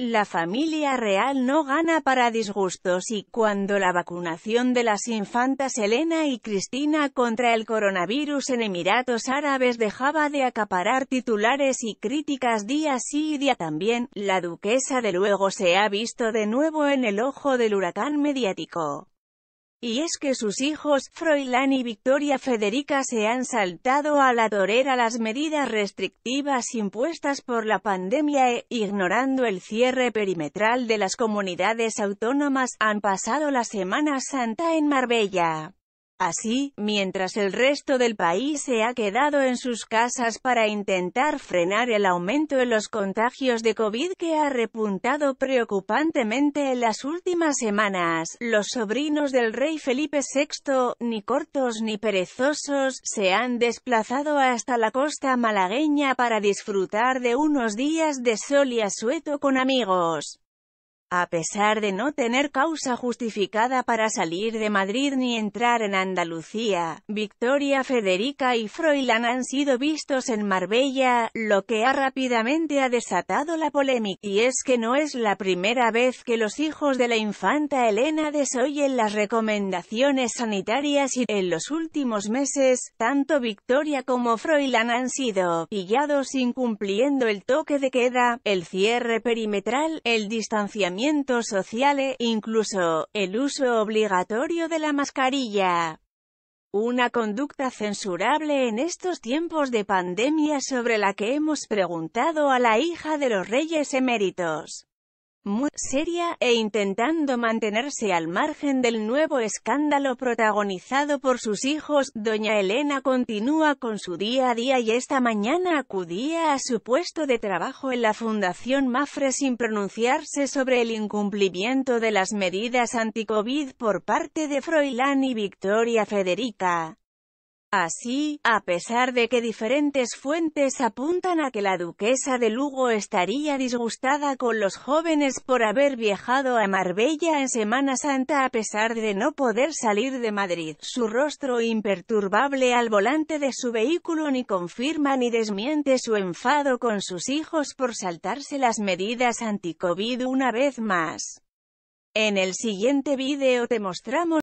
La familia real no gana para disgustos y cuando la vacunación de las infantas Elena y Cristina contra el coronavirus en Emiratos Árabes dejaba de acaparar titulares y críticas día sí y día también, la duquesa de luego se ha visto de nuevo en el ojo del huracán mediático. Y es que sus hijos, Froilán y Victoria Federica se han saltado a la torera las medidas restrictivas impuestas por la pandemia e, ignorando el cierre perimetral de las comunidades autónomas, han pasado la Semana Santa en Marbella. Así, mientras el resto del país se ha quedado en sus casas para intentar frenar el aumento en los contagios de COVID que ha repuntado preocupantemente en las últimas semanas, los sobrinos del rey Felipe VI, ni cortos ni perezosos, se han desplazado hasta la costa malagueña para disfrutar de unos días de sol y asueto con amigos. A pesar de no tener causa justificada para salir de Madrid ni entrar en Andalucía, Victoria Federica y Froilán han sido vistos en Marbella, lo que ha rápidamente ha desatado la polémica, y es que no es la primera vez que los hijos de la infanta Elena desoyen las recomendaciones sanitarias y, en los últimos meses, tanto Victoria como Froilán han sido pillados incumpliendo el toque de queda, el cierre perimetral, el distanciamiento social e, incluso, el uso obligatorio de la mascarilla. Una conducta censurable en estos tiempos de pandemia sobre la que hemos preguntado a la hija de los reyes eméritos muy seria, e intentando mantenerse al margen del nuevo escándalo protagonizado por sus hijos, doña Elena continúa con su día a día y esta mañana acudía a su puesto de trabajo en la Fundación Mafre sin pronunciarse sobre el incumplimiento de las medidas anti-Covid por parte de Froilán y Victoria Federica. Así, a pesar de que diferentes fuentes apuntan a que la duquesa de Lugo estaría disgustada con los jóvenes por haber viajado a Marbella en Semana Santa a pesar de no poder salir de Madrid, su rostro imperturbable al volante de su vehículo ni confirma ni desmiente su enfado con sus hijos por saltarse las medidas anti-COVID una vez más. En el siguiente vídeo te mostramos